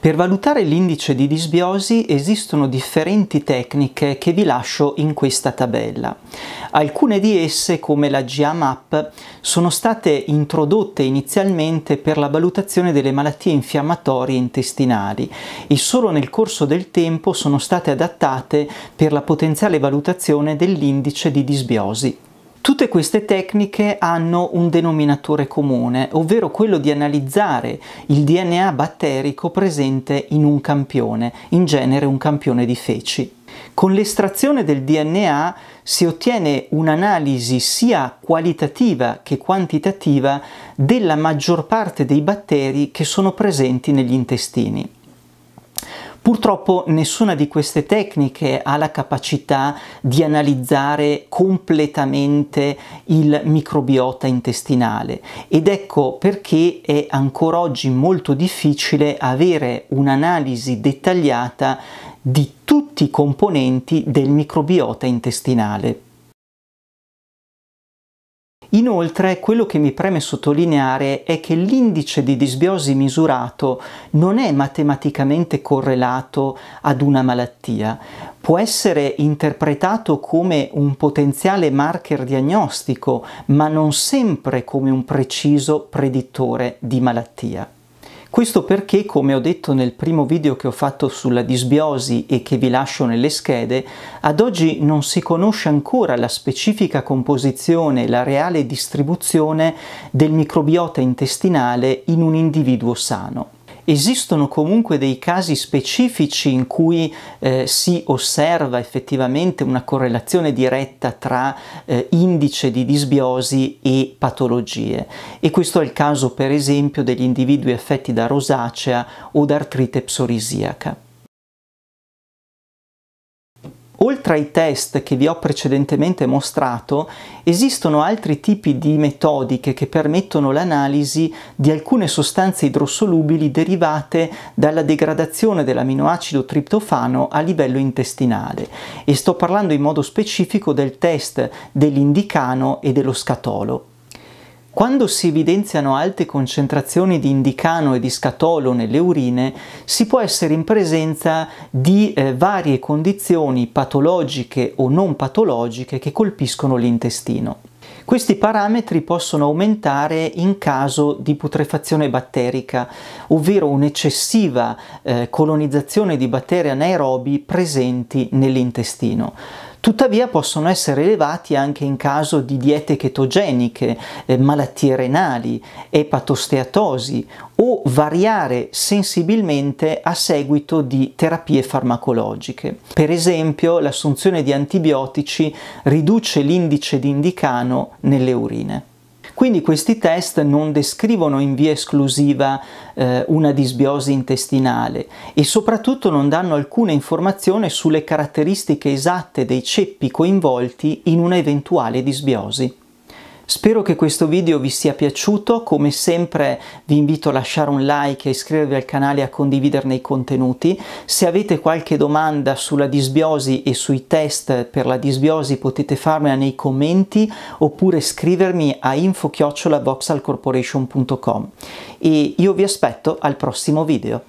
Per valutare l'indice di disbiosi esistono differenti tecniche che vi lascio in questa tabella. Alcune di esse, come la GAMAP, sono state introdotte inizialmente per la valutazione delle malattie infiammatorie intestinali e solo nel corso del tempo sono state adattate per la potenziale valutazione dell'indice di disbiosi. Tutte queste tecniche hanno un denominatore comune, ovvero quello di analizzare il DNA batterico presente in un campione, in genere un campione di feci. Con l'estrazione del DNA si ottiene un'analisi sia qualitativa che quantitativa della maggior parte dei batteri che sono presenti negli intestini. Purtroppo nessuna di queste tecniche ha la capacità di analizzare completamente il microbiota intestinale ed ecco perché è ancora oggi molto difficile avere un'analisi dettagliata di tutti i componenti del microbiota intestinale. Inoltre, quello che mi preme sottolineare è che l'indice di disbiosi misurato non è matematicamente correlato ad una malattia, può essere interpretato come un potenziale marker diagnostico, ma non sempre come un preciso predittore di malattia. Questo perché, come ho detto nel primo video che ho fatto sulla disbiosi e che vi lascio nelle schede, ad oggi non si conosce ancora la specifica composizione la reale distribuzione del microbiota intestinale in un individuo sano esistono comunque dei casi specifici in cui eh, si osserva effettivamente una correlazione diretta tra eh, indice di disbiosi e patologie e questo è il caso per esempio degli individui affetti da rosacea o da artrite psorisiaca. Oltre ai test che vi ho precedentemente mostrato, esistono altri tipi di metodiche che permettono l'analisi di alcune sostanze idrosolubili derivate dalla degradazione dell'aminoacido triptofano a livello intestinale e sto parlando in modo specifico del test dell'indicano e dello scatolo. Quando si evidenziano alte concentrazioni di indicano e di scatolo nelle urine, si può essere in presenza di eh, varie condizioni patologiche o non patologiche che colpiscono l'intestino. Questi parametri possono aumentare in caso di putrefazione batterica, ovvero un'eccessiva eh, colonizzazione di batteri anaerobi presenti nell'intestino. Tuttavia possono essere elevati anche in caso di diete chetogeniche, eh, malattie renali, epatosteatosi o variare sensibilmente a seguito di terapie farmacologiche. Per esempio, l'assunzione di antibiotici riduce l'indice di indicano nelle urine. Quindi questi test non descrivono in via esclusiva eh, una disbiosi intestinale e soprattutto non danno alcuna informazione sulle caratteristiche esatte dei ceppi coinvolti in una eventuale disbiosi. Spero che questo video vi sia piaciuto, come sempre vi invito a lasciare un like, a iscrivervi al canale e a condividerne i contenuti. Se avete qualche domanda sulla disbiosi e sui test per la disbiosi potete farmela nei commenti oppure scrivermi a info-voxalcorporation.com e io vi aspetto al prossimo video.